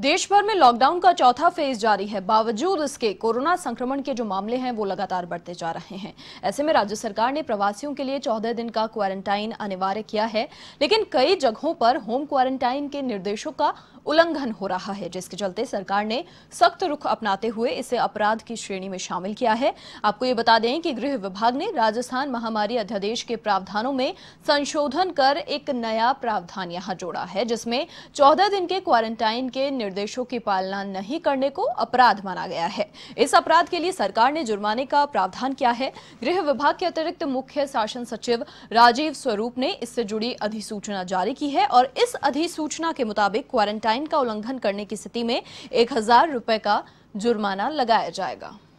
देश भर में लॉकडाउन का चौथा फेज जारी है बावजूद इसके कोरोना संक्रमण के जो मामले हैं वो लगातार बढ़ते जा रहे हैं ऐसे में राज्य सरकार ने प्रवासियों के लिए चौदह दिन का क्वारंटाइन अनिवार्य किया है लेकिन कई जगहों पर होम क्वारंटाइन के निर्देशों का उल्लंघन हो रहा है जिसके चलते सरकार ने सख्त रुख अपनाते हुए इसे अपराध की श्रेणी में शामिल किया है आपको ये बता दें कि गृह विभाग ने राजस्थान महामारी अध्यादेश के प्रावधानों में संशोधन कर एक नया प्रावधान यहां जोड़ा है जिसमें चौदह दिन के क्वारंटाइन के निर्देशों की पालना नहीं करने को अपराध माना गया है इस अपराध के लिए सरकार ने जुर्माने का प्रावधान किया है गृह विभाग के अतिरिक्त मुख्य शासन सचिव राजीव स्वरूप ने इससे जुड़ी अधिसूचना जारी की है और इस अधिसूचना के मुताबिक क्वारंटाइन का उल्लंघन करने की स्थिति में एक हजार का जुर्माना लगाया जाएगा